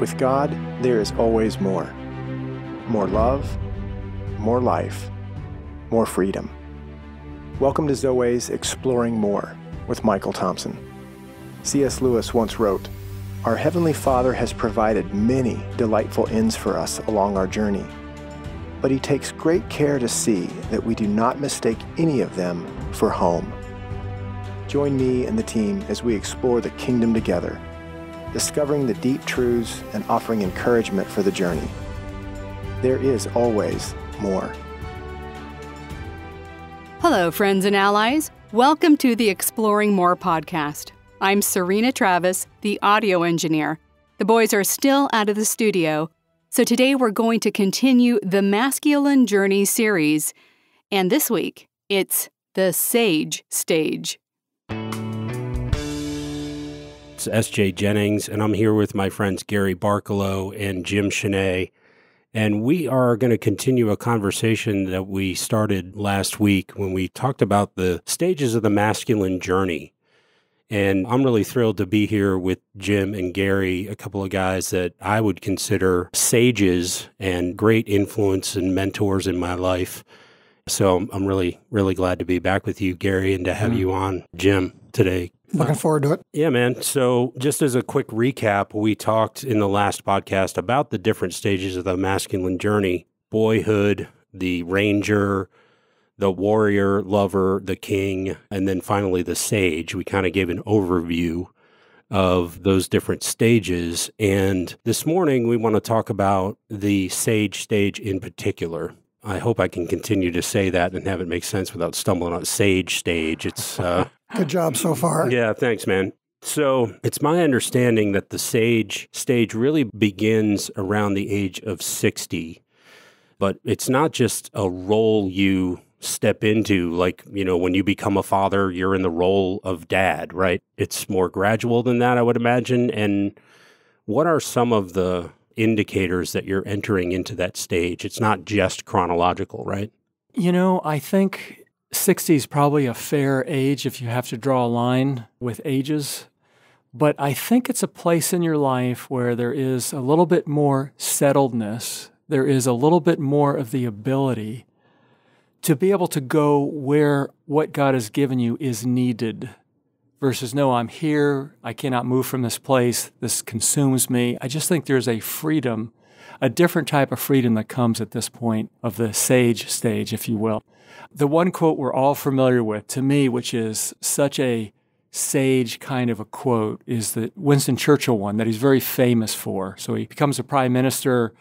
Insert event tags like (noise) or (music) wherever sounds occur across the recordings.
With God, there is always more more love, more life, more freedom. Welcome to Zoe's Exploring More with Michael Thompson. C.S. Lewis once wrote Our Heavenly Father has provided many delightful ends for us along our journey, but He takes great care to see that we do not mistake any of them for home. Join me and the team as we explore the kingdom together discovering the deep truths and offering encouragement for the journey. There is always more. Hello, friends and allies. Welcome to the Exploring More podcast. I'm Serena Travis, the audio engineer. The boys are still out of the studio, so today we're going to continue the Masculine Journey series. And this week, it's the Sage Stage. It's SJ Jennings, and I'm here with my friends Gary Barkalow and Jim Cheney. And we are going to continue a conversation that we started last week when we talked about the stages of the masculine journey. And I'm really thrilled to be here with Jim and Gary, a couple of guys that I would consider sages and great influence and mentors in my life. So I'm really, really glad to be back with you, Gary, and to have mm. you on, Jim, today. Looking forward to it. Yeah, man. So, just as a quick recap, we talked in the last podcast about the different stages of the masculine journey boyhood, the ranger, the warrior, lover, the king, and then finally the sage. We kind of gave an overview of those different stages. And this morning, we want to talk about the sage stage in particular. I hope I can continue to say that and have it make sense without stumbling on sage stage. It's uh, (laughs) good job so far. Yeah, thanks, man. So it's my understanding that the sage stage really begins around the age of 60, but it's not just a role you step into like you know when you become a father you're in the role of dad right it's more gradual than that i would imagine and what are some of the indicators that you're entering into that stage. It's not just chronological, right? You know, I think 60 is probably a fair age if you have to draw a line with ages. But I think it's a place in your life where there is a little bit more settledness. There is a little bit more of the ability to be able to go where what God has given you is needed versus no, I'm here, I cannot move from this place, this consumes me. I just think there's a freedom, a different type of freedom that comes at this point of the sage stage, if you will. The one quote we're all familiar with to me, which is such a sage kind of a quote, is the Winston Churchill one that he's very famous for. So he becomes a prime minister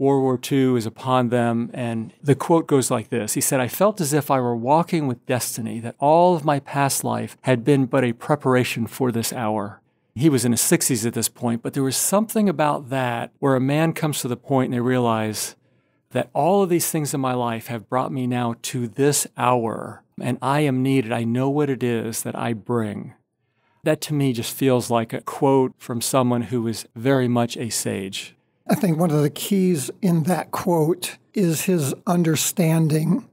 World War II is upon them. And the quote goes like this He said, I felt as if I were walking with destiny, that all of my past life had been but a preparation for this hour. He was in his 60s at this point, but there was something about that where a man comes to the point and they realize that all of these things in my life have brought me now to this hour, and I am needed. I know what it is that I bring. That to me just feels like a quote from someone who is very much a sage. I think one of the keys in that quote is his understanding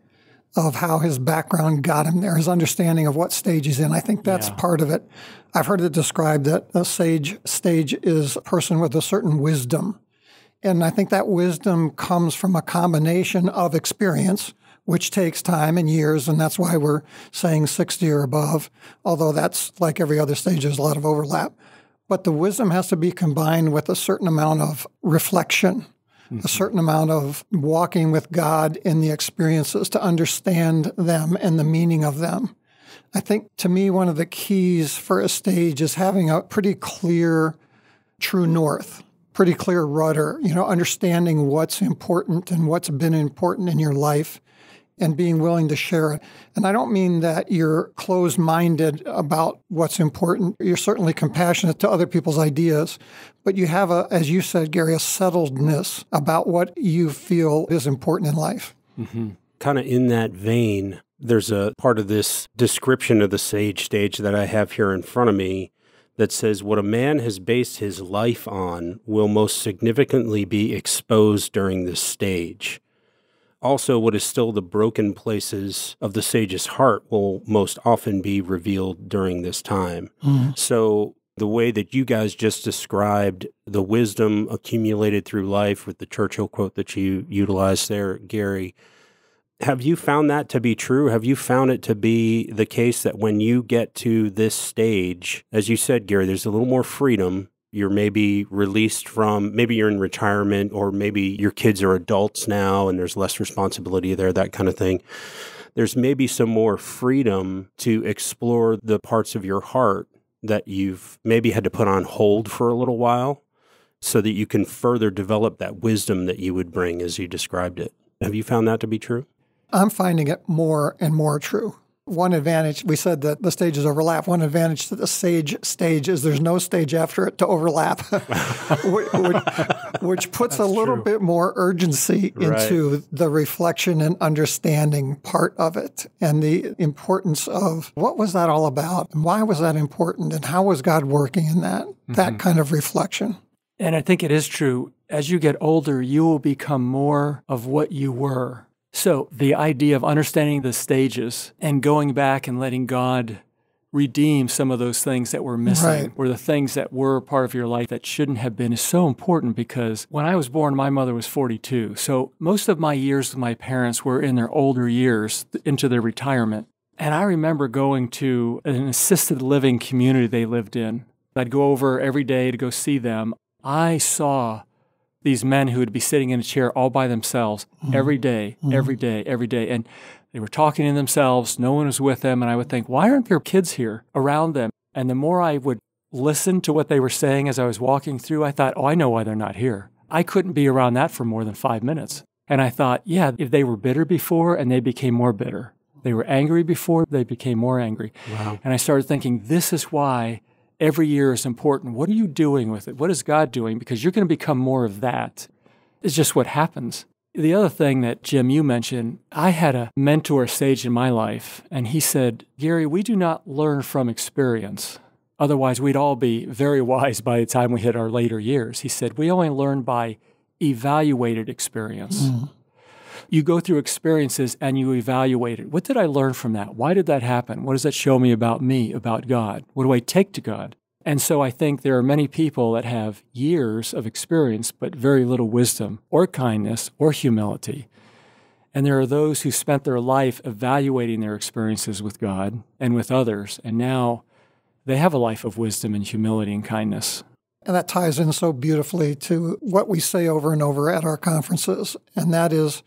of how his background got him there, his understanding of what stage he's in. I think that's yeah. part of it. I've heard it described that a sage stage is a person with a certain wisdom. And I think that wisdom comes from a combination of experience, which takes time and years, and that's why we're saying 60 or above, although that's like every other stage, there's a lot of overlap. But the wisdom has to be combined with a certain amount of reflection, mm-hmm. a certain amount of walking with God in the experiences to understand them and the meaning of them. I think to me, one of the keys for a stage is having a pretty clear true north, pretty clear rudder, you know, understanding what's important and what's been important in your life and being willing to share it. And I don't mean that you're closed minded about what's important. You're certainly compassionate to other people's ideas, but you have a, as you said, Gary, a settledness about what you feel is important in life. Mm-hmm. Kind of in that vein, there's a part of this description of the sage stage that I have here in front of me that says what a man has based his life on will most significantly be exposed during this stage. Also, what is still the broken places of the sage's heart will most often be revealed during this time. Mm. So, the way that you guys just described the wisdom accumulated through life with the Churchill quote that you utilized there, Gary, have you found that to be true? Have you found it to be the case that when you get to this stage, as you said, Gary, there's a little more freedom you're maybe released from maybe you're in retirement or maybe your kids are adults now and there's less responsibility there that kind of thing there's maybe some more freedom to explore the parts of your heart that you've maybe had to put on hold for a little while so that you can further develop that wisdom that you would bring as you described it. Have you found that to be true? I'm finding it more and more true. One advantage, we said that the stages overlap. One advantage to the sage stage is there's no stage after it to overlap, (laughs) which, which, puts That's a little true. bit more urgency right. into the reflection and understanding part of it and the importance of what was that all about and why was that important and how was God working in that, mm -hmm. that mm-hmm. kind of reflection. And I think it is true. As you get older, you will become more of what you were so, the idea of understanding the stages and going back and letting God redeem some of those things that were missing right. or the things that were part of your life that shouldn't have been is so important because when I was born, my mother was 42. So most of my years with my parents were in their older years into their retirement. And I remember going to an assisted living community they lived in. I'd go over every day to go see them. I saw these men who would be sitting in a chair all by themselves mm-hmm. every day, mm-hmm. every day, every day. And they were talking to themselves. No one was with them. And I would think, why aren't there kids here around them? And the more I would listen to what they were saying as I was walking through, I thought, oh, I know why they're not here. I couldn't be around that for more than five minutes. And I thought, yeah, if they were bitter before and they became more bitter, they were angry before, they became more angry. Wow. And I started thinking, this is why every year is important. What are you doing with it? What is God doing? Because you're going to become more of that. It's just what happens. The other thing that, Jim, you mentioned, I had a mentor sage in my life, and he said, Gary, we do not learn from experience. Otherwise, we'd all be very wise by the time we hit our later years. He said, We only learn by evaluated experience. Mm. You go through experiences and you evaluate it. What did I learn from that? Why did that happen? What does that show me about me, about God? What do I take to God? And so I think there are many people that have years of experience, but very little wisdom or kindness or humility. And there are those who spent their life evaluating their experiences with God and with others, and now they have a life of wisdom and humility and kindness. And that ties in so beautifully to what we say over and over at our conferences, and that is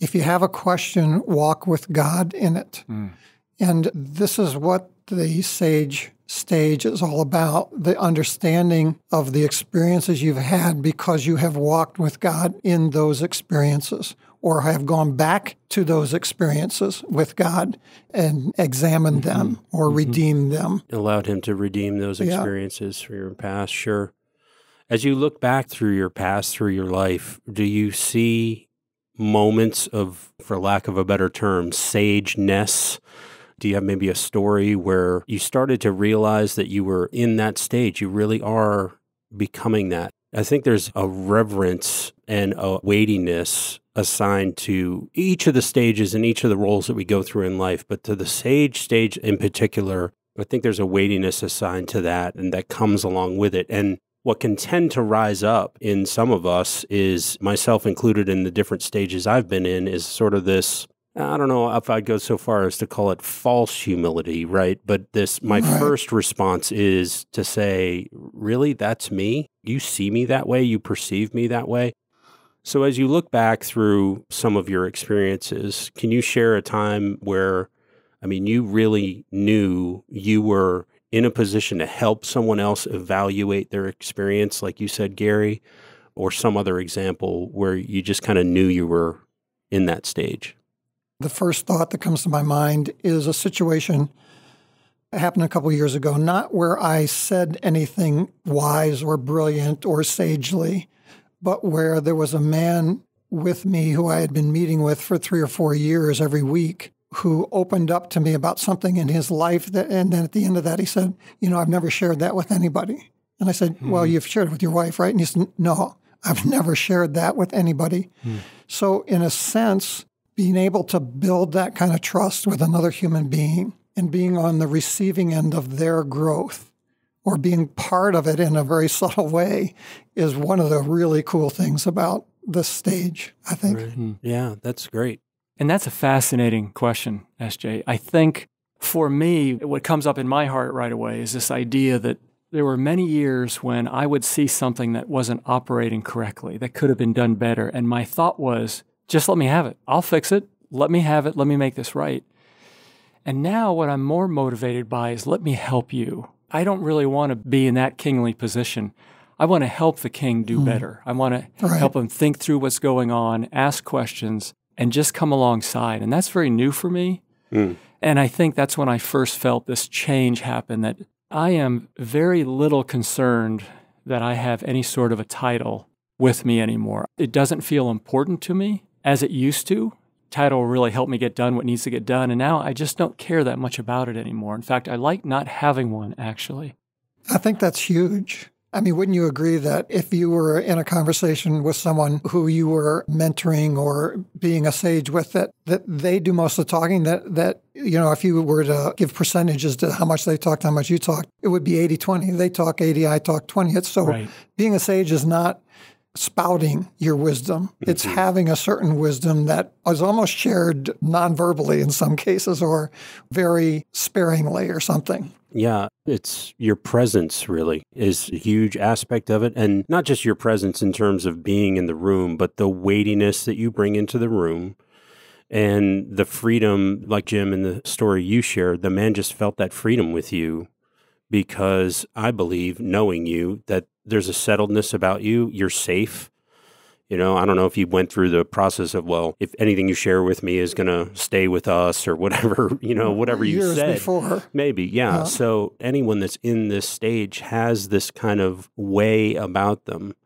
if you have a question, walk with God in it. Mm. And this is what the sage stage is all about the understanding of the experiences you've had because you have walked with God in those experiences or have gone back to those experiences with God and examined mm -hmm. them or mm -hmm. redeemed them. Allowed Him to redeem those experiences yeah. from your past, sure. As you look back through your past, through your life, do you see moments of, for lack of a better term, sageness? Do you have maybe a story where you started to realize that you were in that stage? You really are becoming that. I think there's a reverence and a weightiness assigned to each of the stages and each of the roles that we go through in life, but to the sage stage in particular, I think there's a weightiness assigned to that and that comes along with it. And what can tend to rise up in some of us is myself included in the different stages I've been in is sort of this I don't know if I'd go so far as to call it false humility, right? But this my first response is to say, really that's me? You see me that way, you perceive me that way. So as you look back through some of your experiences, can you share a time where I mean you really knew you were in a position to help someone else evaluate their experience, like you said, Gary, or some other example where you just kind of knew you were in that stage? The first thought that comes to my mind is a situation that happened a couple years ago, not where I said anything wise or brilliant or sagely, but where there was a man with me who I had been meeting with for three or four years every week who opened up to me about something in his life. That, and then at the end of that, he said, You know, I've never shared that with anybody. And I said, mm-hmm. Well, you've shared it with your wife, right? And he said, No, I've (laughs) never shared that with anybody. Mm. So, in a sense, being able to build that kind of trust with another human being and being on the receiving end of their growth or being part of it in a very (laughs) subtle way is one of the really cool things about this stage, I think. Right. Hmm. Yeah, that's great. And that's a fascinating question, SJ. I think for me, what comes up in my heart right away is this idea that there were many years when I would see something that wasn't operating correctly, that could have been done better. And my thought was, just let me have it. I'll fix it. Let me have it. Let me make this right. And now what I'm more motivated by is let me help you. I don't really want to be in that kingly position. I want to help the king do hmm. better. I want to right. help him think through what's going on, ask questions, and just come alongside. And that's very new for me. Mm. And I think that's when I first felt this change happen that I am very little concerned that I have any sort of a title with me anymore. It doesn't feel important to me as it used to. Title really helped me get done what needs to get done. And now I just don't care that much about it anymore. In fact, I like not having one, actually. I think that's huge. I mean, wouldn't you agree that if you were in a conversation with someone who you were mentoring or being a sage with, that, that they do most of the talking, that, that, you know, if you were to give percentages to how much they talked, how much you talked, it would be 80 20. They talk 80, I talk 20. It's so right. being a sage is not spouting your wisdom. Mm-hmm. It's having a certain wisdom that is almost shared non-verbally in some cases or very sparingly or something. Yeah, it's your presence really is a huge aspect of it. And not just your presence in terms of being in the room, but the weightiness that you bring into the room and the freedom, like Jim in the story you shared, the man just felt that freedom with you because I believe, knowing you, that there's a settledness about you, you're safe. You know, I don't know if you went through the process of, well, if anything you share with me is going to stay with us or whatever, (laughs) you know, whatever Years you said. Before. Maybe, yeah. yeah. Uh-huh. So anyone that's in this stage has this kind of way about them.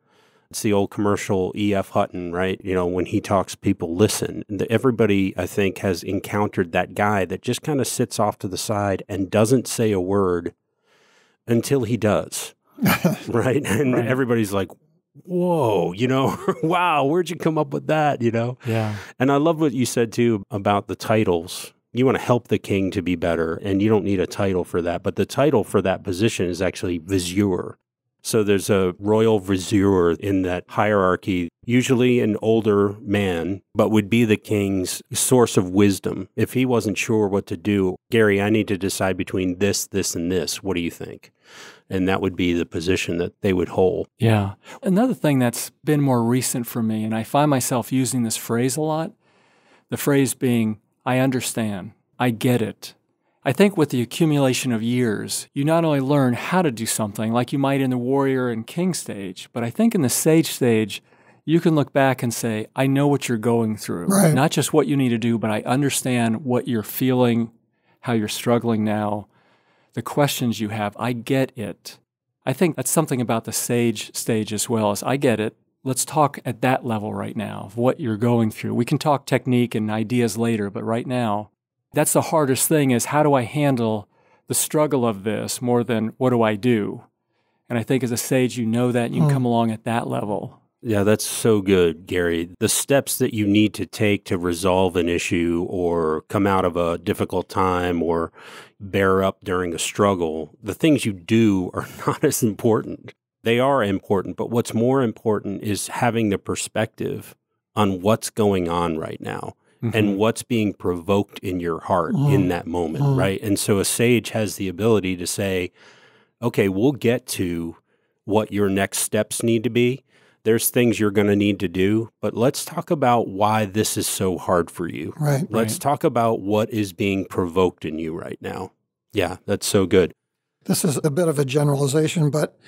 It's the old commercial E.F. Hutton, right? You know, when he talks, people listen. Everybody, I think, has encountered that guy that just kind of sits off to the side and doesn't say a word until he does. (laughs) right? And right. everybody's like, whoa, you know, (laughs) wow, where'd you come up with that, you know? Yeah. And I love what you said too about the titles. You want to help the king to be better, and you don't need a title for that. But the title for that position is actually vizier. So there's a royal vizier in that hierarchy, usually an older man, but would be the king's source of wisdom. If he wasn't sure what to do, Gary, I need to decide between this, this, and this. What do you think? and that would be the position that they would hold. Yeah. Another thing that's been more recent for me, and I find myself using this phrase a lot the phrase being, I understand, I get it. I think with the accumulation of years, you not only learn how to do something like you might in the warrior and king stage, but I think in the sage stage, you can look back and say, I know what you're going through. Right. Not just what you need to do, but I understand what you're feeling, how you're struggling now the questions you have. I get it. I think that's something about the sage stage as well as I get it. Let's talk at that level right now of what you're going through. We can talk technique and ideas later, but right now, that's the hardest thing is how do I handle the struggle of this more than what do I do? And I think as a sage, you know that and you mm. can hmm. come along at that level. Yeah, that's so good, Gary. The steps that you need to take to resolve an issue or come out of a difficult time or bear up during a struggle, the things you do are (laughs) not as important. They are important, but what's more important is having the perspective on what's going on right now. Mm-hmm. and what's being provoked in your heart mm. in that moment, mm. right? And so a sage has the ability to say, okay, we'll get to what your next steps need to be, there's things you're going to need to do, but let's talk about why this is so hard for you. Right. Let's right. talk about what is being provoked in you right now. Yeah, that's so good. This is a bit of a generalization, but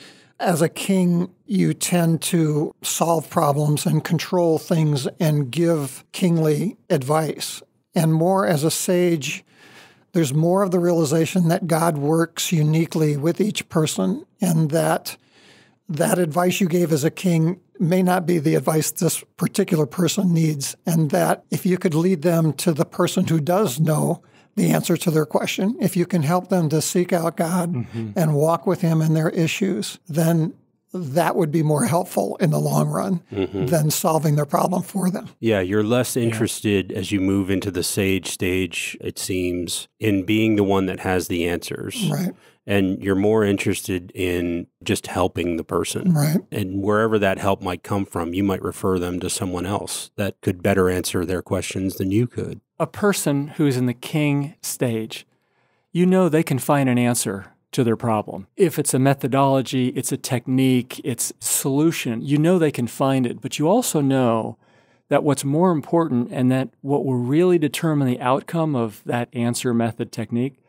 as a king, you tend to solve problems and control things and give kingly advice. And more as a sage, there's more of the realization that God works uniquely with each person and that that advice you gave as a king may not be the advice this particular person needs, and that if you could lead them to the person who does know the answer to their question, if you can help them to seek out God mm -hmm. and walk with Him in their issues, then that would be more helpful in the long run mm -hmm. than solving their problem for them. Yeah, you're less interested yeah. as you move into the sage stage, it seems, in being the one that has the answers. Right and you're more interested in just helping the person. Right. And wherever that help might come from, you might refer them to someone else that could better answer their questions than you could. A person who's in the king stage, you know they can find an answer to their problem. If it's a methodology, it's a technique, it's solution, you know they can find it, but you also know that what's more important and that what will really determine the outcome of that answer method technique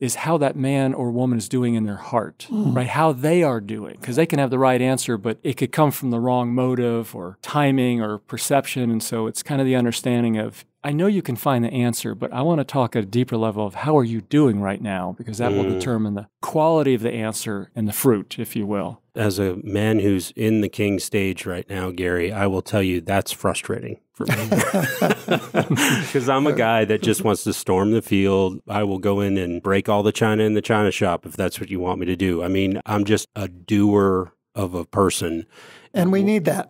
is how that man or woman is doing in their heart, mm. right? How they are doing. Because they can have the right answer, but it could come from the wrong motive or timing or perception. And so it's kind of the understanding of, I know you can find the answer, but I want to talk at a deeper level of how are you doing right now? Because that mm. will hmm. determine the quality of the answer and the fruit, if you will. As a man who's in the king stage right now, Gary, I will tell you that's frustrating for me because (laughs) I'm a guy that just wants to storm the field. I will go in and break all the china in the china shop if that's what you want me to do. I mean, I'm just a doer of a person. And we need that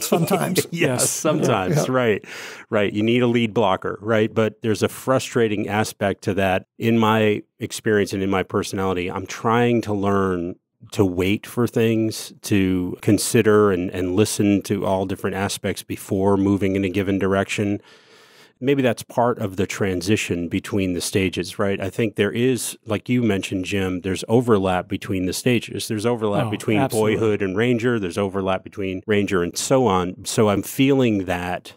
(laughs) sometimes. (laughs) yes, sometimes. Yeah. Right, right. You need a lead blocker, right? But there's a frustrating aspect to that. In my experience and in my personality, I'm trying to learn to wait for things, to consider and, and listen to all different aspects before moving in a given direction. Maybe that's part of the transition between the stages, right? I think there is, like you mentioned, Jim, there's overlap between the stages. There's overlap oh, between absolutely. boyhood and ranger, there's overlap between ranger and so on. So I'm feeling that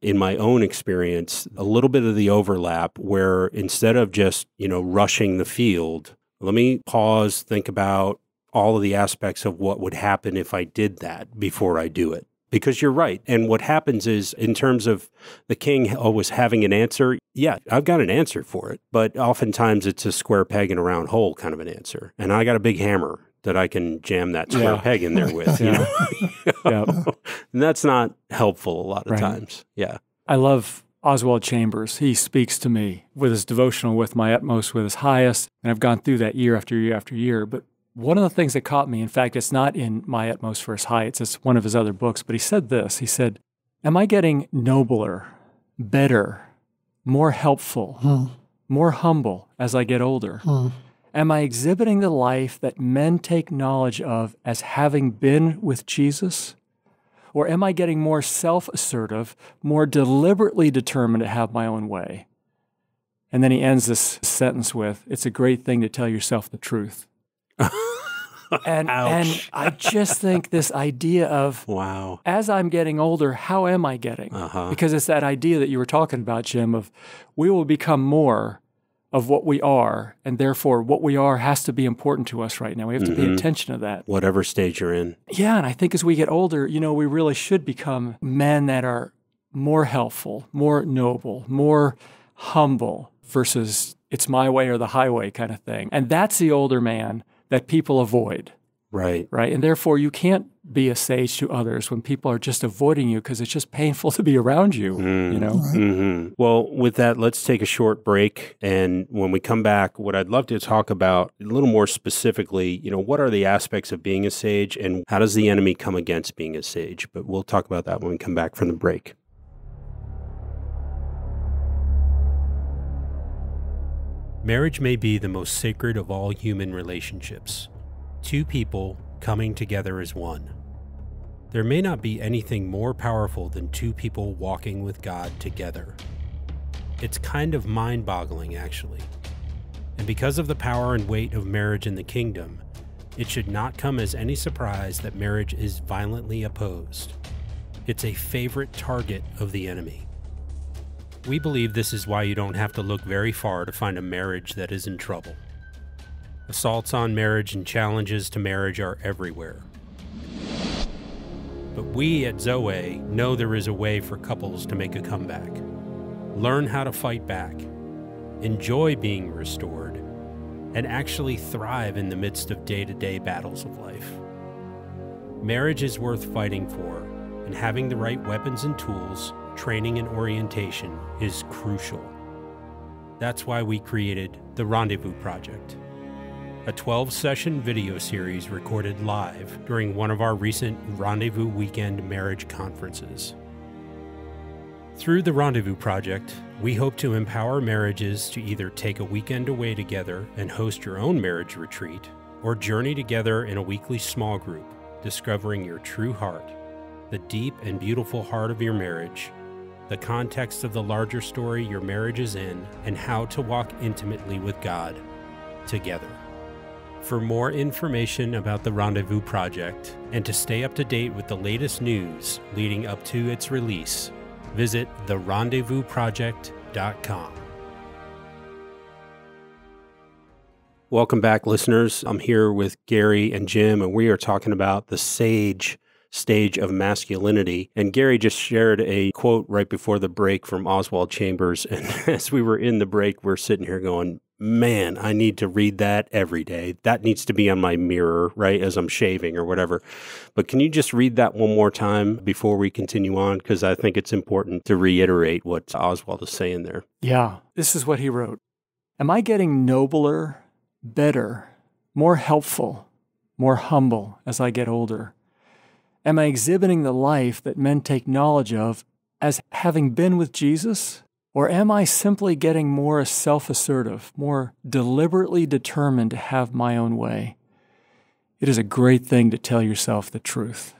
in my own experience, a little bit of the overlap where instead of just, you know, rushing the field, let me pause, think about all of the aspects of what would happen if I did that before I do it. Because you're right. And what happens is, in terms of the king always having an answer, yeah, I've got an answer for it. But oftentimes it's a square peg in a round hole kind of an answer. And I got a big hammer that I can jam that square yeah. peg in there with. (laughs) yeah. you know? (laughs) yeah. And that's not helpful a lot of right. times. Yeah. I love Oswald Chambers. He speaks to me with his devotional, with my utmost, with his highest. And I've gone through that year after year after year. But one of the things that caught me, in fact, it's not in My Utmost for His Heights, it's one of his other books, but he said this He said, Am I getting nobler, better, more helpful, hmm. more humble as I get older? Hmm. Am I exhibiting the life that men take knowledge of as having been with Jesus or am I getting more self assertive, more deliberately determined to have my own way? And then he ends this sentence with It's a great thing to tell yourself the truth. (laughs) and, and I just think this idea of wow, as I'm getting older, how am I getting? Uh -huh. Because it's that idea that you were talking about, Jim, of we will become more of what we are, and therefore what we are has to be important to us right now. We have to mm-hmm. pay attention to that. Whatever stage you're in. Yeah, and I think as we get older, you know, we really should become men that are more helpful, more noble, more humble versus it's my way or the highway kind of thing. And that's the older man that people avoid. Right. Right. And therefore, you can't be a sage to others when people are just avoiding you because it's just painful (laughs) to be around you, mm. you mm-hmm. know? Right. Mm-hmm. Well, with that, let's take a short break. And when we come back, what I'd love to talk about a little more specifically, you know, what are the aspects of being a sage and how does the enemy come against being a sage? But we'll talk about that when we come back from the break. Marriage may be the most sacred of all human relationships two people coming together as one. There may not be anything more powerful than two people walking with God together. It's kind of mind boggling, actually. And because of the power and weight of marriage in the kingdom, it should not come as any surprise that marriage is violently opposed. It's a favorite target of the enemy. We believe this is why you don't have to look very far to find a marriage that is in trouble. Assaults on marriage and challenges to marriage are everywhere. But we at Zoe know there is a way for couples to make a comeback. Learn how to fight back, enjoy being restored, and actually thrive in the midst of day to day battles of life. Marriage is worth fighting for, and having the right weapons and tools, training and orientation is crucial. That's why we created the Rendezvous Project a 12 session video series recorded live during one of our recent Rendezvous Weekend marriage conferences. Through the Rendezvous Project, we hope to empower marriages to either take a weekend away together and host your own marriage retreat, or journey together in a weekly small group, discovering your true heart, the deep and beautiful heart of your marriage, the context of the larger story your marriage is in, and how to walk intimately with God together. For more information about the Rendezvous Project and to stay up to date with the latest news leading up to its release, visit therendezvousproject.com. Welcome back, listeners. I'm here with Gary and Jim, and we are talking about the SAGE stage of masculinity. And Gary just shared a quote right before the break from Oswald Chambers. (laughs) And as we were in the break, we're sitting here going, man, I need to read that every day. That needs to be on my mirror, right, as I'm shaving or whatever. But can you just read that one more time before we continue on? Because I think it's important to reiterate what Oswald is saying there. Yeah, this is what he wrote Am I getting nobler, better, more helpful, more humble as I get older? Am I exhibiting the life that men take knowledge of as having been with Jesus? Or am I simply getting more self assertive, more deliberately determined to have my own way? It is a great thing to tell yourself the truth.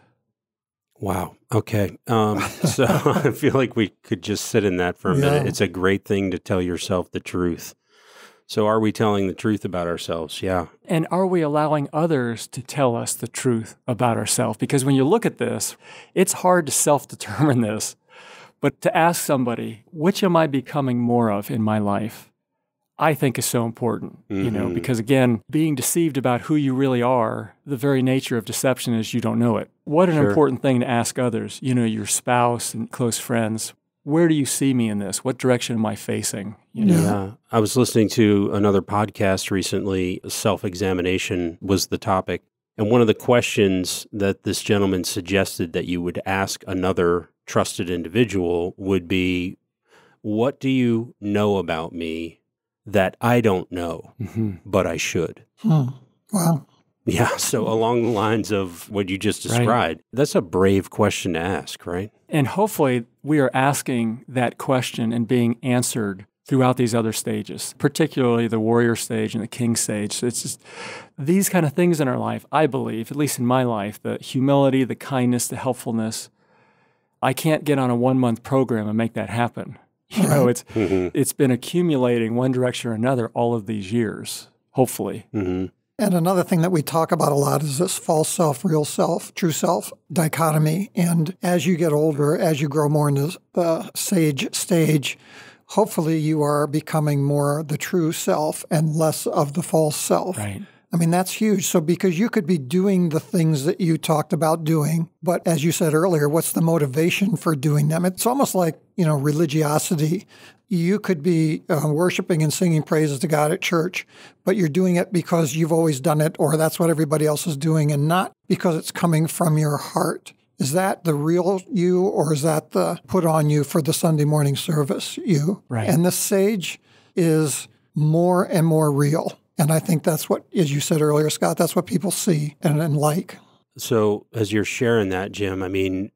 Wow. Okay. Um, so (laughs) I feel like we could just sit in that for a yeah. minute. It's a great thing to tell yourself the truth. So, are we telling the truth about ourselves? Yeah. And are we allowing others to tell us the truth about ourselves? Because when you look at this, it's hard to self determine (laughs) this, but to ask somebody, which am I becoming more of in my life? I think is so important, mm -hmm. you know, mm-hmm. because again, being deceived about who you really are, the very nature of deception is you don't know it. What an sure. important thing to ask others, you know, your spouse and close friends, where do you see me in this? What direction am I facing? You know? Yeah. I was listening to another podcast recently. Self examination was the topic. And one of the questions that this gentleman suggested that you would ask another trusted individual would be What do you know about me that I don't know, mm -hmm. but I should? Hmm. Wow. Yeah. (laughs) So, along the lines of what you just described, right. that's a brave question to ask, right? And hopefully, we are asking that question and being answered throughout these other stages, particularly the warrior stage and the king stage. So it's just these kind of things in our life, I believe, at least in my life, the humility, the kindness, the helpfulness. I can't get on a one month program and make that happen. (laughs) You know, it's mm -hmm. it's been accumulating one direction or another all of these years, hopefully. Mm -hmm. And another thing that we talk about a lot is this false self, real self, true self dichotomy. And as you get older, as you grow more into the sage stage, hopefully you are becoming more the true self and less of the false self. Right. I mean, that's huge. So, because you could be doing the things that you talked about doing, but as you said earlier, what's the motivation for doing them? It's almost like, you know, religiosity you could be uh, worshiping and singing praises to God at church, but you're doing it because you've always done it or that's what everybody else is doing and not because it's coming from your heart. Is that the real you or is that the put on you for the Sunday morning service you? Right. And the sage is more and more real. And I think that's what, as you said earlier, Scott, that's what people see and, and like. So, as you're sharing that, Jim, I mean,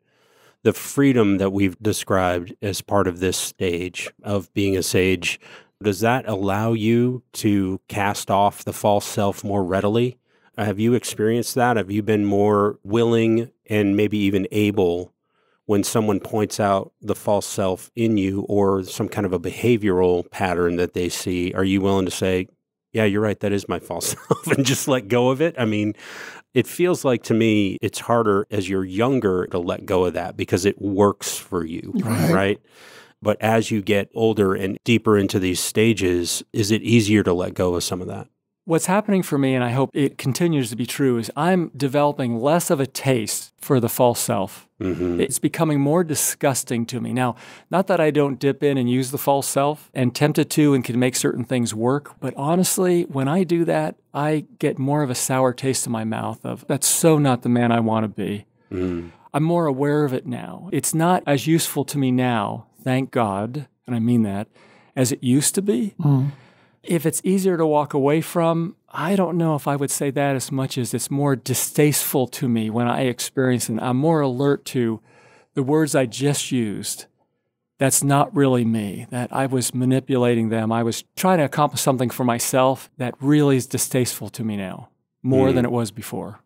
the freedom that we've described as part of this stage of being a sage, does that allow you to cast off the false self more readily? Have you experienced that? Have you been more willing and maybe even able when someone points out the false self in you or some kind of a behavioral pattern that they see? Are you willing to say, yeah, you're right. That is my false (laughs) self, and just let go of it. I mean, it feels like to me it's harder as you're younger to let go of that because it works for you, right? right? But as you get older and deeper into these stages, is it easier to let go of some of that? What's happening for me, and I hope it continues to be true, is I'm developing less of a taste for the false self. Mm -hmm. It's becoming more disgusting to me. Now, not that I don't dip in and use the false self and tempted to and can make certain things work, but honestly, when I do that, I get more of a sour taste in my mouth of that's so not the man I want to be. Mm -hmm. I'm more aware of it now. It's not as useful to me now, thank God, and I mean that, as it used to be. Mm -hmm. If it's easier to walk away from, I don't know if I would say that as much as it's more distasteful to me when I experience it. I'm more alert to the words I just used. That's not really me, that I was manipulating them. I was trying to accomplish something for myself that really is distasteful to me now, more mm. than it was before.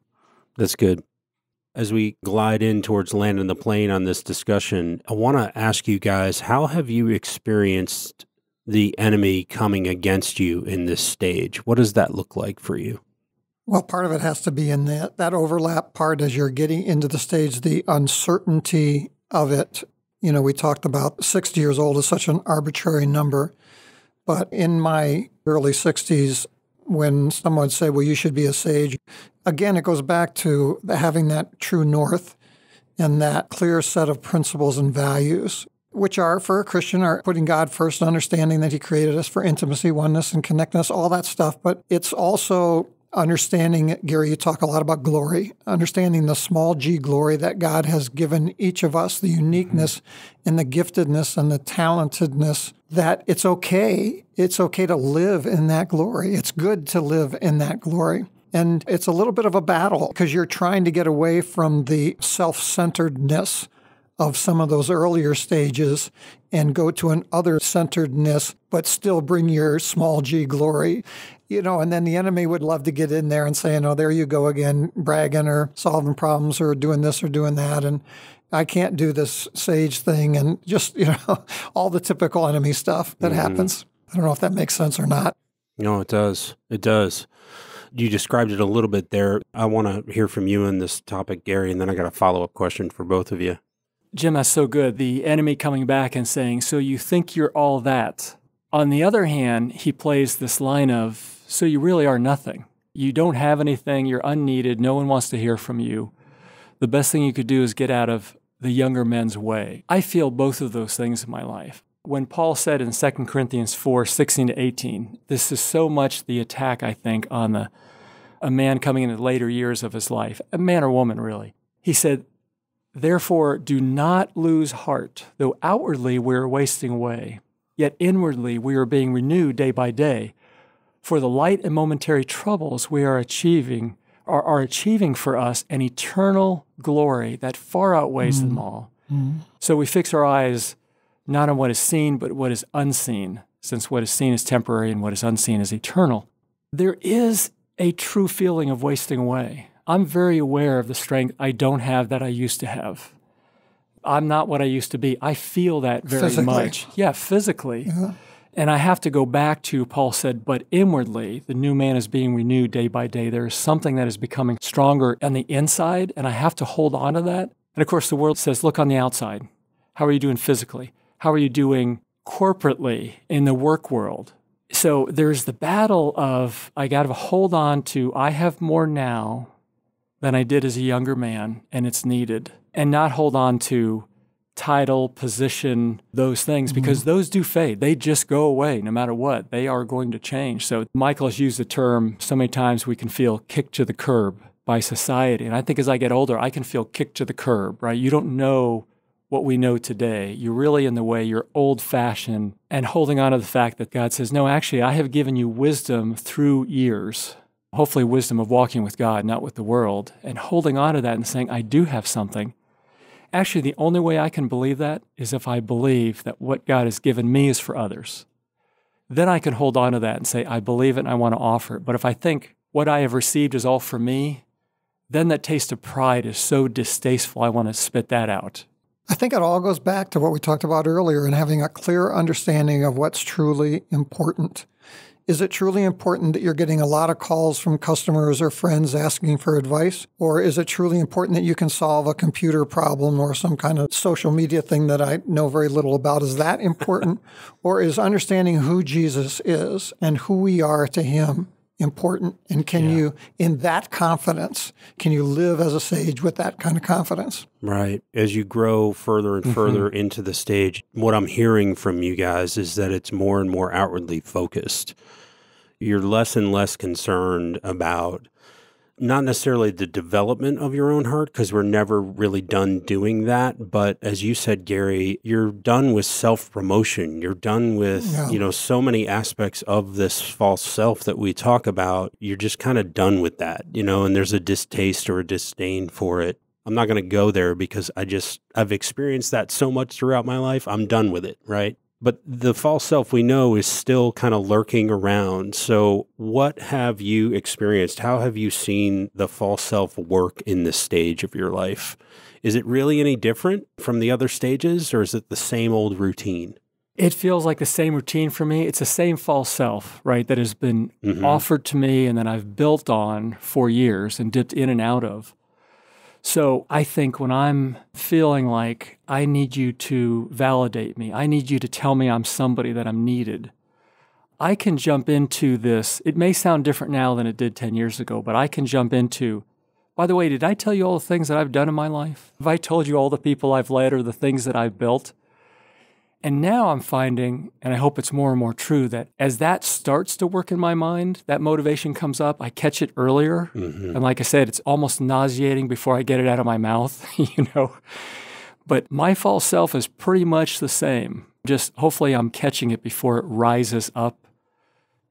That's good as we glide in towards landing the plane on this discussion, I want to ask you guys how have you experienced the enemy coming against you in this stage? What does that look like for you? Well, part of it has to be in that, that overlap part as you're getting into the stage, the uncertainty of it. You know, we talked about 60 years old is such an arbitrary number. But in my early 60s, when someone would say, well, you should be a sage, again, it goes back to having that true north and that clear set of principles and values which are for a Christian are putting God first, understanding that He created us for intimacy, oneness, and connectedness, all that stuff. But it's also understanding, Gary, you talk a lot about glory, understanding the small g glory that God has given each of us, the uniqueness mm-hmm. and the giftedness and the talentedness that it's okay. It's okay to live in that glory. It's good to live in that glory. And it's a little bit of a battle because you're trying to get away from the self centeredness of some of those earlier stages and go to an other centeredness, but still bring your small g glory. You know, and then the enemy would love to get in there and say, oh, there you go again, bragging or solving problems or doing this or doing that. And I can't do this sage thing and just, you know, (laughs) all the typical enemy stuff that mm-hmm. happens. I don't know if that makes sense or not. No, it does. It does. You described it a little bit there. I want to hear from you on this topic, Gary, and then I got a follow up question for both of you. Jim, that's so good. The enemy coming back and saying, So you think you're all that. On the other hand, he plays this line of, So you really are nothing. You don't have anything. You're unneeded. No one wants to hear from you. The best thing you could do is get out of the younger men's way. I feel both of those things in my life. When Paul said in 2 Corinthians 4 16 to 18, this is so much the attack, I think, on the, a man coming into later years of his life, a man or woman, really. He said, Therefore, do not lose heart, though outwardly we are wasting away, yet inwardly we are being renewed day by day. For the light and momentary troubles we are achieving are, are achieving for us an eternal glory that far outweighs mm. them all. Mm. So we fix our eyes not on what is seen, but what is unseen, since what is seen is temporary and what is unseen is eternal. There is a true feeling of wasting away. I'm very aware of the strength I don't have that I used to have. I'm not what I used to be. I feel that very physically. much. Yeah, physically. Yeah. Uh-huh. And I have to go back to Paul said, but inwardly, the new man is being renewed day by day. There is something that is becoming stronger on the inside, and I have to hold on to that. And of course, the world says, look on the outside. How are you doing physically? How are you doing corporately in the work world? So there's the battle of I got to hold on to I have more now than I did as a younger man, and it's needed. And not hold on to title, position, those things, mm-hmm. because mm-hmm. those do fade. They just go away no matter what. They are going to change. So Michael has used the term so many times we can feel kicked to the curb by society. And I think as I get older, I can feel kicked to the curb, right? You don't know what we know today. You're really in the way, you're old fashioned and holding on to the fact that God says, No, actually, I have given you wisdom through years hopefully wisdom of walking with God, not with the world, and holding on to that and saying, I do have something. Actually, the only way I can believe that is if I believe that what God has given me is for others. Then I can hold on to that and say, I believe it and I want to offer it. But if I think what I have received is all for me, then that taste of pride is so distasteful, I want to spit that out. I think it all goes back to what we talked about earlier and having a clear understanding of what's truly important. Is it truly important that you're getting a lot of calls from customers or friends asking for advice? Or is it truly important that you can solve a computer problem or some kind of social media thing that I know very little about? Is that important? (laughs) or is understanding who Jesus is and who we are to him important and can yeah. you in that confidence can you live as a sage with that kind of confidence right as you grow further and mm -hmm. further into the stage what i'm hearing from you guys is that it's more and more outwardly focused you're less and less concerned about not necessarily the development of your own heart because we're never really done doing that but as you said Gary you're done with self promotion you're done with you know so many aspects of this false self that we talk about you're just kind of done with that you know and there's a distaste or a disdain for it I'm not going to go there because I just I've experienced that so much throughout my life I'm done with it right but the false self we know is still kind of lurking around. So, what have you experienced? How have you seen the false self work in this stage of your life? Is it really any different from the other stages, or is it the same old routine? It feels like the same routine for me. It's the same false self, right, that has been mm-hmm. offered to me and that I've built on for years and dipped in and out of. So I think when I'm feeling like I need you to validate me, I need you to tell me I'm somebody that I'm needed, I can jump into this. It may sound different now than it did 10 years ago, but I can jump into, by the way, did I tell you all the things that I've done in my life? Have I told you all the people I've led or the things that I've built? And now I'm finding, and I hope it's more and more true, that as that starts to work in my mind, that motivation comes up. I catch it earlier. Mm-hmm. And like I said, it's almost nauseating before I get it out of my mouth, (laughs) you know? But my false self is pretty much the same. Just hopefully I'm catching it before it rises up.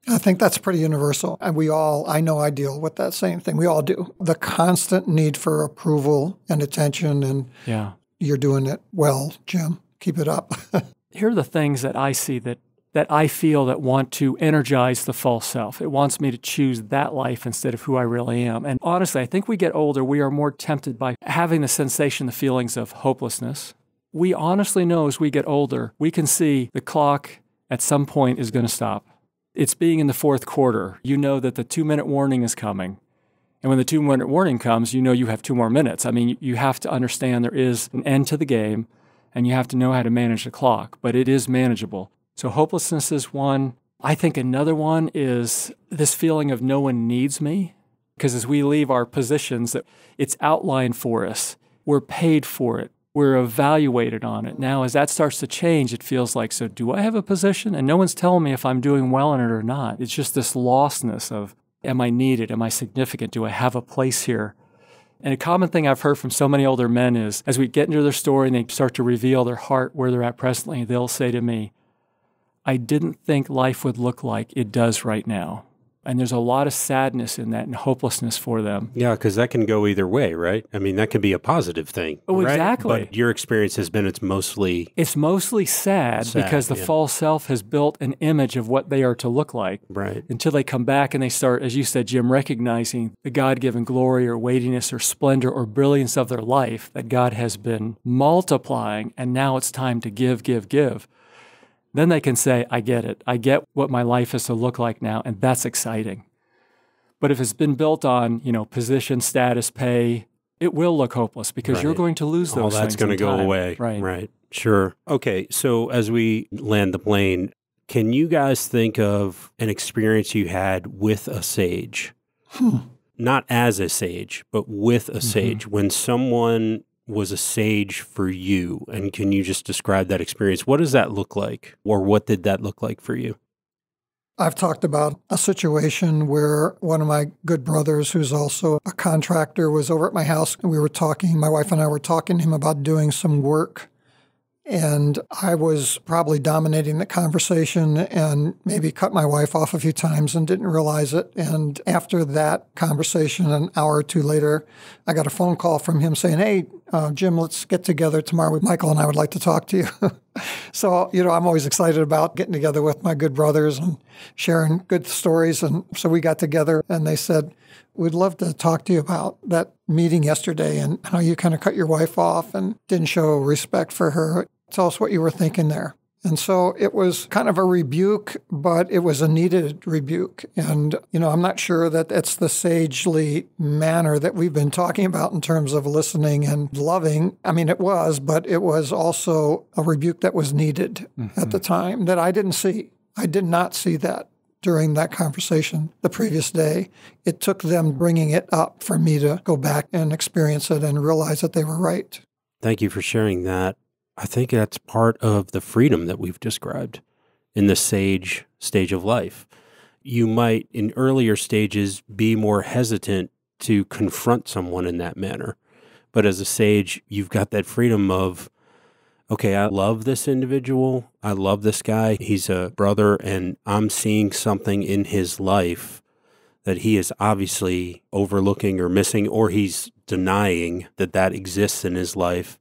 I think that's pretty universal. And we all, I know I deal with that same thing. We all do. The constant need for approval and attention. And yeah. you're doing it well, Jim. Keep it up. (laughs) here are the things that I see that that I feel that want to energize the false self. It wants me to choose that life instead of who I really am. And honestly, I think we get older, we are more tempted by having the sensation, the feelings of hopelessness. We honestly know as we get older, we can see the clock at some point is going to stop. It's being in the fourth quarter. You know that the two minute warning is coming. And when the two minute warning comes, you know you have two more minutes. I mean, you have to understand there is an end to the game and you have to know how to manage the clock, but it is manageable. So hopelessness is one. I think another one is this feeling of no one needs me. Because as we leave our positions, that it's outlined for us. We're paid for it. We're evaluated on it. Now, as that starts to change, it feels like, so do I have a position? And no one's telling me if I'm doing well in it or not. It's just this lostness of, am I needed? Am I significant? Do I have a place here? And a common thing I've heard from so many older men is as we get into their story and they start to reveal their heart where they're at presently, they'll say to me, I didn't think life would look like it does right now and there's a lot of sadness in that and hopelessness for them. Yeah, because that can go either way, right? I mean, that can be a positive thing. Oh, right? exactly. But your experience has been it's mostly it's mostly sad, sad because the yeah. false self has built an image of what they are to look like. Right. Until they come back and they start, as you said, Jim, recognizing the God-given glory or weightiness or splendor or brilliance of their life that God has been multiplying, and now it's time to give, give, give. Then they can say, I get it. I get what my life is to look like now, and that's exciting. But if it's been built on, you know, position, status, pay, it will look hopeless because right. you're going to lose those. All that's going to go time. away. Right. Right. Sure. Okay. So as we land the plane, can you guys think of an experience you had with a sage? Hmm. Not as a sage, but with a mm -hmm. sage. When someone was a sage for you? And can you just describe that experience? What does that look like? Or what did that look like for you? I've talked about a situation where one of my good brothers, who's also a contractor, was over at my house and we were talking. My wife and I were talking to him about doing some work and I was probably dominating the conversation and maybe cut my wife off a few times and didn't realize it. And after that conversation, an hour or two later, I got a phone call from him saying, Hey, uh, Jim, let's get together tomorrow with Michael and I would like to talk to you. (laughs) so, you know, I'm always excited about getting together with my good brothers and sharing good stories. And so we got together and they said, We'd love to talk to you about that meeting yesterday and how you kind of cut your wife off and didn't show respect for her Tell us what you were thinking there. And so it was kind of a rebuke, but it was a needed rebuke. And, you know, I'm not sure that it's the sagely manner that we've been talking about in terms of listening and loving. I mean, it was, but it was also a rebuke that was needed mm -hmm. at mm-hmm. the time that I didn't see. I did not see that during that conversation the previous day. It took them bringing it up for me to go back and experience it and realize that they were right. Thank you for sharing that. I think that's part of the freedom that we've described in the sage stage of life. You might, in earlier stages, be more hesitant to confront someone in that manner. But as a sage, you've got that freedom of, okay, I love this individual. I love this guy. He's a brother, and I'm seeing something in his life that he is obviously overlooking or missing, or he's denying that that exists in his life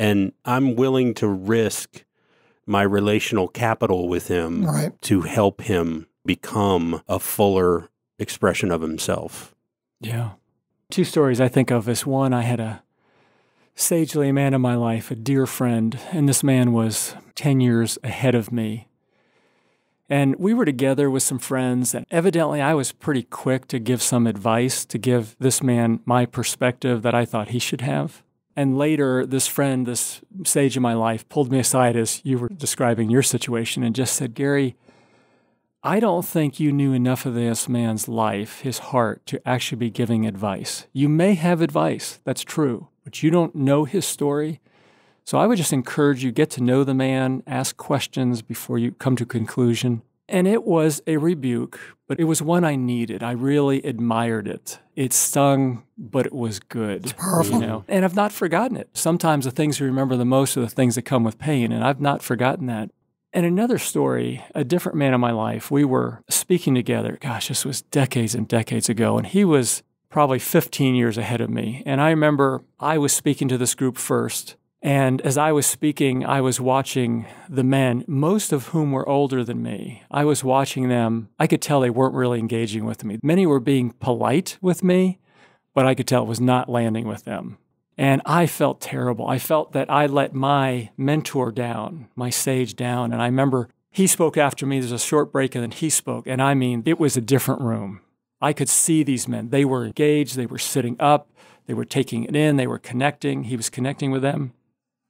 and I'm willing to risk my relational capital with him right. to help him become a fuller expression of himself. Yeah. Two stories I think of is one, I had a sagely man in my life, a dear friend, and this man was 10 years ahead of me. And we were together with some friends, and evidently I was pretty quick to give some advice to give this man my perspective that I thought he should have. And later, this friend, this sage in my life, pulled me aside as you were describing your situation and just said, Gary, I don't think you knew enough of this man's life, his heart, to actually be giving advice. You may have advice, that's true, but you don't know his story. So I would just encourage you get to know the man, ask questions before you come to a conclusion. And it was a rebuke, but it was one I needed. I really admired it. It stung, but it was good. It's powerful. You know? And I've not forgotten it. Sometimes the things you remember the most are the things that come with pain, and I've not forgotten that. And another story, a different man in my life, we were speaking together. Gosh, this was decades and decades ago. And he was probably 15 years ahead of me. And I remember I was speaking to this group first. And as I was speaking, I was watching the men, most of whom were older than me. I was watching them. I could tell they weren't really engaging with me. Many were being polite with me, but I could tell it was not landing with them. And I felt terrible. I felt that I let my mentor down, my sage down. And I remember he spoke after me. There's a short break, and then he spoke. And I mean, it was a different room. I could see these men. They were engaged, they were sitting up, they were taking it in, they were connecting. He was connecting with them.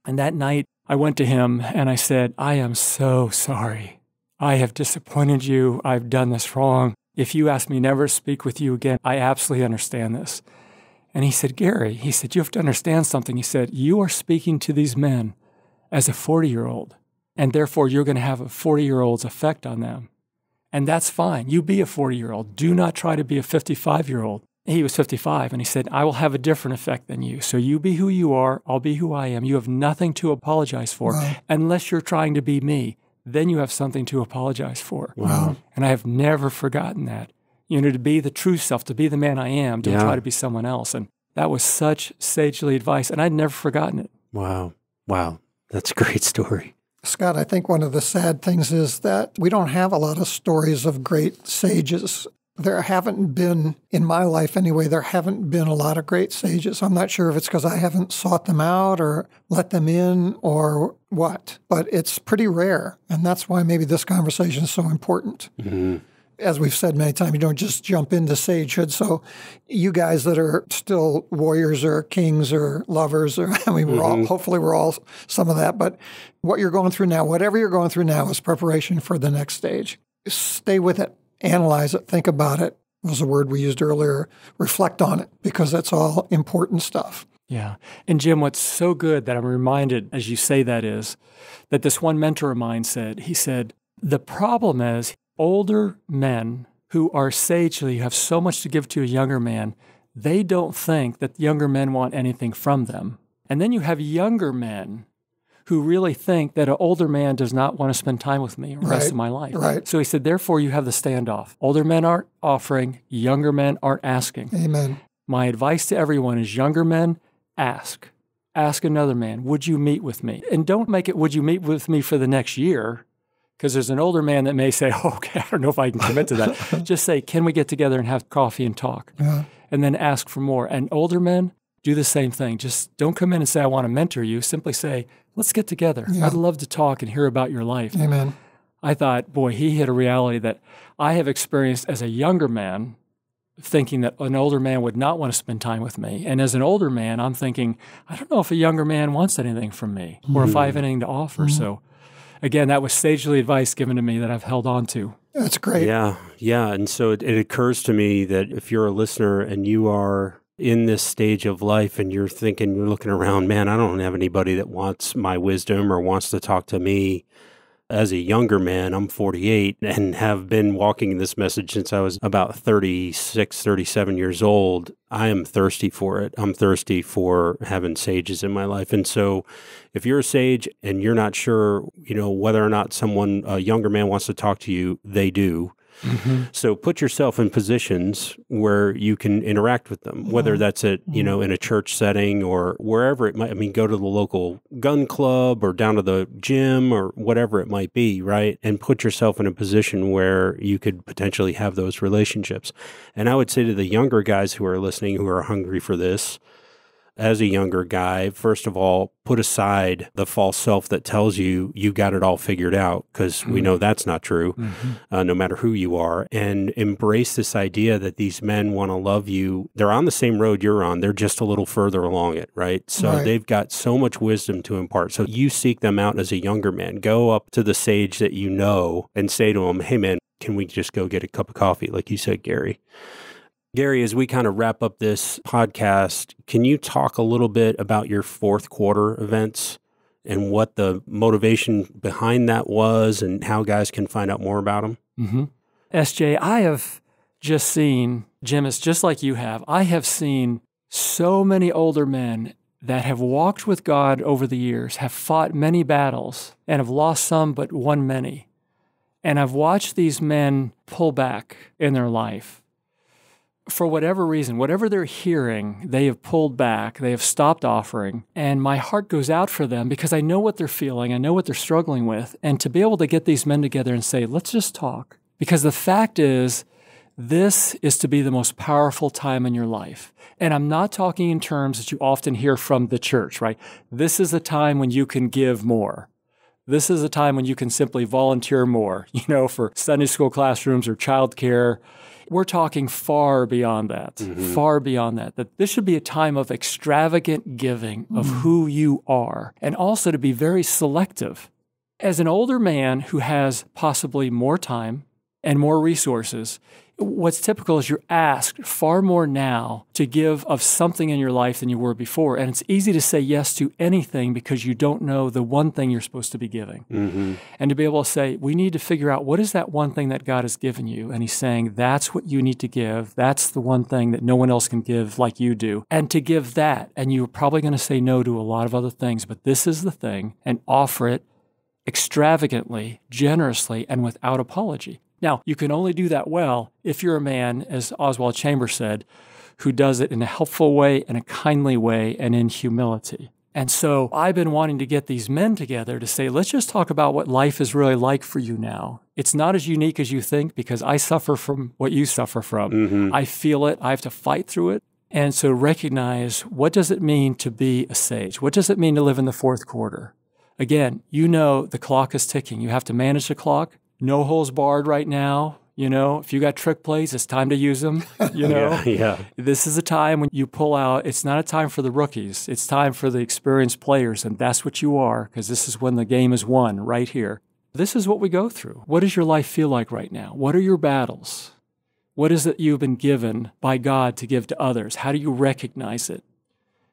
And that night, I went to him and I said, I am so sorry. I have disappointed you. I've done this wrong. If you ask me never speak with you again, I absolutely understand this. And he said, Gary, he said, you have to understand something. He said, you are speaking to these men as a 40 year old, and therefore you're going to have a 40 year old's effect on them. And that's fine. You be a 40 year old. Do not try to be a 55 year old he was 55 and he said, I will have a different effect than you. So you be who you are, I'll be who I am. You have nothing to apologize for wow. unless you're trying to be me. Then you have something to apologize for. Wow. And I have never forgotten that. You know, to be the true self, to be the man I am, to yeah. try to be someone else. And that was such sagely advice, and I'd never forgotten it. Wow. Wow. That's a great story. Scott, I think one of the sad things is that we don't have a lot of stories of great sages there haven't been, in my life anyway, there haven't been a lot of great sages. I'm not sure if it's because I haven't sought them out or let them in or what, but it's pretty rare. And that's why maybe this conversation is so important. Mm-hmm. As we've said many times, you don't just jump into sagehood. So, you guys that are still warriors or kings or lovers, or (laughs) I mean, we're all mm-hmm. hopefully we're all some of that. But what you're going through now, whatever you're going through now, is preparation for the next stage. Stay with it analyze it, think about it, was the word we used earlier, reflect on it, because that's all important stuff. Yeah. And Jim, what's so good that I'm reminded as you say that is that this one mentor of mine said, he said, the problem is older men who are sagely, have so much to give to a younger man, they don't think that younger men want anything from them. And then you have younger men who really think that an older man does not want to spend time with me the right. rest of my life. Right. So he said, therefore, you have the standoff. Older men aren't offering, younger men aren't asking. Amen. My advice to everyone is younger men, ask. Ask another man, would you meet with me? And don't make it, would you meet with me for the next year? because there's an older man that may say, (laughs) okay, I don't know if I can commit to that. (laughs) Just say, can we get together and have coffee and talk? Yeah. And then ask for more. And older men do the same thing. Just don't come in and say, I want to mentor you. Simply say, let's get together. Yeah. I'd love to talk and hear about your life. Amen. I thought, boy, he hit a reality that I have experienced as a younger man, thinking that an older man would not want to spend time with me. And as an older man, I'm thinking, I don't know if a younger man wants anything from me mm-hmm. or if I have mm-hmm. anything to offer. Mm-hmm. So, again, that was sagely advice given to me that I've held on to. That's great. Yeah. Yeah. And so it, it occurs to me that if you're a listener and you are in this stage of life and you're thinking, you're looking around, man, I don't have anybody that wants my wisdom or wants to talk to me. As a younger man, I'm 48 (laughs) and have been walking this message since I was about 36, 37 years old. I am thirsty for it. I'm thirsty for having sages in my life. And so, if you're a sage and you're not sure, you know, whether or not someone, a younger man wants to talk to you, they do Mm-hmm. So put yourself in positions where you can interact with them, yeah. whether mm-hmm. that's at, you know, mm-hmm. in a church setting or wherever it might I mean go to the local gun club or down to the gym or whatever it might be, right? And put yourself in a position where you could potentially have those relationships. And I would say to the younger guys who are listening who are hungry for this, as a younger guy, first of all, put aside the false self that tells you you got it all figured out, because we mm. know that's not true, mm -hmm. uh, no matter who you are, and embrace this idea that these men want to love you. They're on the same road you're on, they're just a little further along it, right? So right. they've got so much wisdom to impart. So you seek them out as a younger man. Go up to the sage that you know and say to him, hey, man, can we just go get a cup of coffee? Like you said, Gary. Gary, as we kind of wrap up this podcast, can you talk a little bit about your fourth quarter events and what the motivation behind that was and how guys can find out more about them? Mm -hmm. SJ, I have just seen, Jim, it's just like you have, I have seen so many older men that have walked with God over the years, have fought many battles, and have lost some but won many. And I've watched these men pull back in their life for whatever reason, whatever they're hearing, they have pulled back, they have stopped offering. And my heart goes out for them because I know what they're feeling, I know what they're struggling with. And to be able to get these men together and say, let's just talk. Because the fact is, this is to be the most powerful time in your life. And I'm not talking in terms that you often hear from the church, right? This is a time when you can give more this is a time when you can simply volunteer more, (laughs) you know, for Sunday school classrooms or childcare we're talking far beyond that, mm -hmm. far beyond that. That this should be a time of extravagant giving of mm -hmm. who you are, and also to be very selective. As an older man who has possibly more time, and more resources. What's typical is you're asked far more now to give of something in your life than you were before. And it's easy to say yes to anything because you don't know the one thing you're supposed to be giving. Mm-hmm. And to be able to say, we need to figure out what is that one thing that God has given you. And He's saying, that's what you need to give. That's the one thing that no one else can give like you do. And to give that, and you're probably going to say no to a lot of other things, but this is the thing and offer it extravagantly, generously, and without apology. Now, you can only do that well if you're a man, as Oswald Chambers said, who does it in a helpful way, in a kindly way, and in humility. And so I've been wanting to get these men together to say, let's just talk about what life is really like for you now. It's not as unique as you think because I suffer from what you suffer from. Mm-hmm. I feel it, I have to fight through it. And so recognize what does it mean to be a sage? What does it mean to live in the fourth quarter? Again, you know the clock is ticking. You have to manage the clock no holes barred right now. You know, if you got trick plays, it's time to use them. You (laughs) know, yeah, yeah, this is a time when you pull out. It's not a time for the rookies. It's time for the experienced players, and that's what you are because this is when the game is won right here. This is what we go through. What does your life feel like right now? What are your battles? What is it you've been given by God to give to others? How do you recognize it?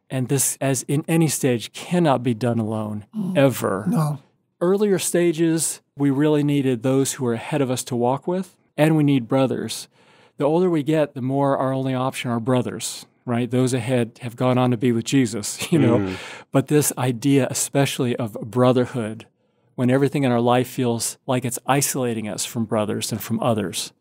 And this, as in any stage, cannot be done alone mm. ever. No earlier stages, we really needed those who were ahead of us to walk with, and we need brothers. The older we get, the more our only option are brothers, right? Those ahead have gone on to be with Jesus, (laughs) you know. Mm. But this idea, especially of brotherhood, when everything in our life feels like it's isolating us from brothers and from others.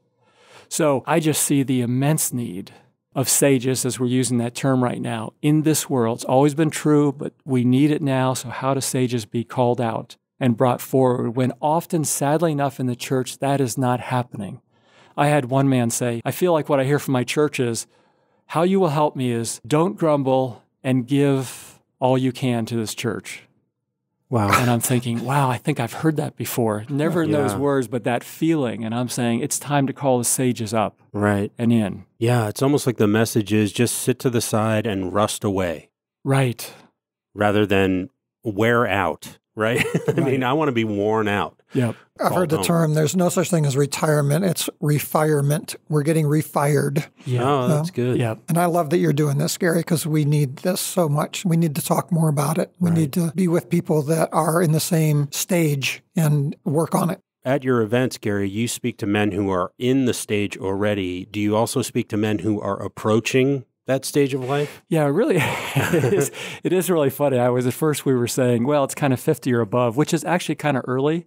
So I just see the immense need of sages, as we're using that term right now, in this world. It's always been true, but we need it now. So, how do sages be called out? and brought forward, when often, sadly enough, in the church, that is not happening. I had one man say, I feel like what I hear from my church is, how you will help me is don't grumble and give all you can to this church. Wow. And I'm thinking, wow, I think I've heard that before. Never in yeah. those words, but that feeling. And I'm saying it's time to call the sages up. Right. And in. Yeah. It's almost like the message is just sit to the side and rust away. Right. Rather than wear out. (laughs) right? I right. mean, I want to be worn out. Yep. I've heard the term. There's no such thing as retirement. It's refirement. We're getting refired. Yeah, oh, that's good. Yep. And I love that you're doing this, Gary, because we need this so much. We need to talk more about it. We right. need to be with people that are in the same stage and work on it. At your events, Gary, you speak to men who are in the stage already. Do you also speak to men who are approaching that stage of life? Yeah, really, it (laughs) is, it is really funny. I was at first we were saying, well, it's kind of 50 or above, which is actually kind of early.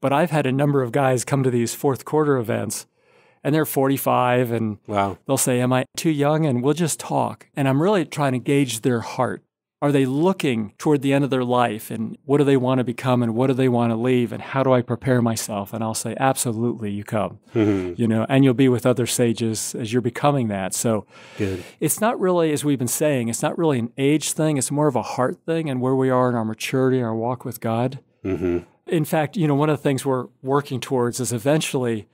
But I've had a number of guys come to these fourth quarter events and they're 45 and wow. they'll say, Am I too young? And we'll just talk. And I'm really trying to gauge their heart are they looking toward the end of their life and what do they want to become and what do they want to leave and how do I prepare myself? And I'll say, absolutely, you come, mm-hmm. you know, and you'll be with other sages as you're becoming that. So Good. it's not really, as we've been saying, it's not really an age thing. It's more of a heart thing and where we are in our maturity, our walk with God. Mm-hmm. In fact, you know, one of the things we're working towards is eventually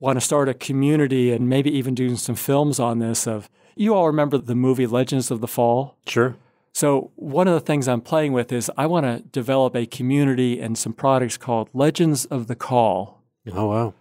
want to start a community and maybe even doing some films on this of, you all remember the movie Legends of the Fall? Sure so, one of the things I'm playing with is I want to develop a community and some products called Legends of the Call. Oh, wow.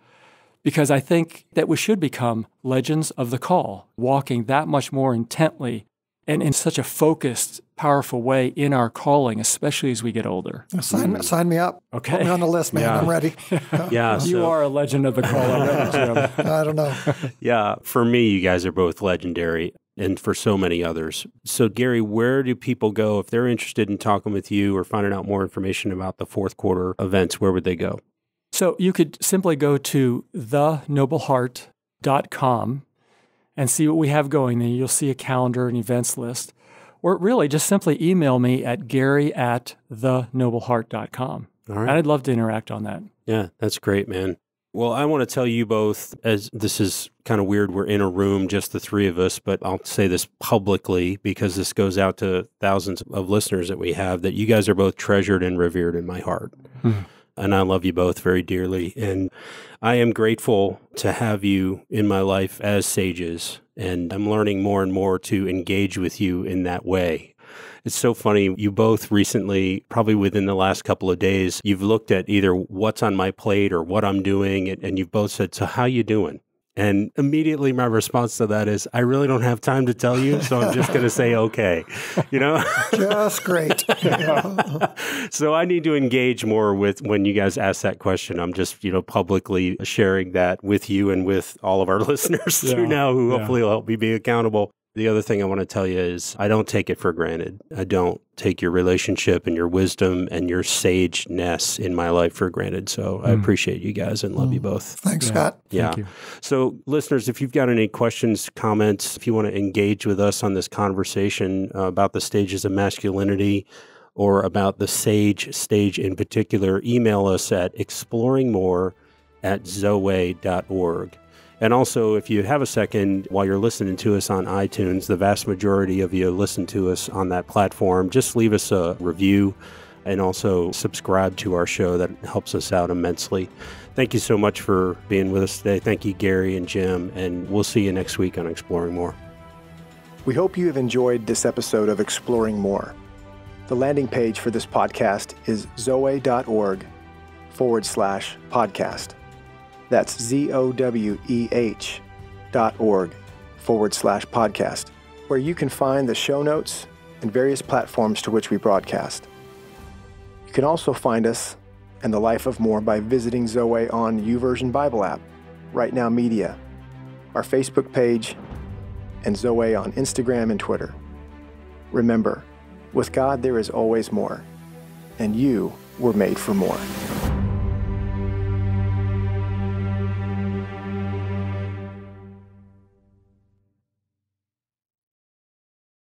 Because I think that we should become legends of the call, walking that much more intently and in such a focused, powerful way in our calling, especially as we get older. Sign, mm. sign me up. Okay. Put me on the list, man. Yeah. I'm ready. (laughs) (laughs) yeah. So. You are a legend of the call already, Jim. (laughs) I don't know. Yeah. For me, you guys are both legendary and for so many others. So, Gary, where do people go if they're interested in talking with you or finding out more information about the fourth quarter events? Where would they go? So, you could simply go to thenobleheart.com and see what we have going there. You'll see a calendar and events list. Or really, just simply email me at gary at thenobleheart.com. All right. And I'd love to interact on that. Yeah, that's great, man. Well, I want to tell you both, as this is kind of weird. We're in a room, just the three of us, but I'll say this publicly because this goes out to thousands of listeners that we have that you guys are both treasured and revered in my heart. Mm. And I love you both very dearly. And I am grateful to have you in my life as sages. And I'm learning more and more to engage with you in that way. It's so funny. You both recently, probably within the last couple of days, you've looked at either what's on my plate or what I'm doing, and, and you've both said, "So how you doing?" And immediately my response to that is, I really don't have time to tell you, so I'm just going to say (laughs) okay. You know? just great. (laughs) so I need to engage more with when you guys ask that question. I'm just, you know, publicly sharing that with you and with all of our (laughs) listeners yeah. now who yeah. hopefully will help me be accountable the other thing I want to tell you is I don't take it for granted. I don't take your relationship and your wisdom and your sageness in my life for granted. So mm. I hmm. appreciate you guys and love mm. you hmm. both. Thanks, yeah. Scott. Yeah. Thank so, listeners, if you've got any questions, comments, if you want to engage with us on this conversation uh, about the stages of masculinity, or about the SAGE stage in particular, email us at exploringmore at zoe.org. And also, if you have a second while you're listening to us on iTunes, the vast majority of you listen to us on that platform. Just leave us a review and also subscribe to our show. That helps us out immensely. Thank you so much for being with us today. Thank you, Gary and Jim. And we'll see you next week on Exploring More. We hope you have enjoyed this episode of Exploring More. The landing page for this podcast is zoe.org forward slash podcast. That's Z O W E H dot org forward slash podcast, where you can find the show notes and various platforms to which we broadcast. You can also find us and the life of more by visiting Zoe on Uversion Bible app, Right Now Media, our Facebook page, and Zoe on Instagram and Twitter. Remember, with God there is always more, and you were made for more.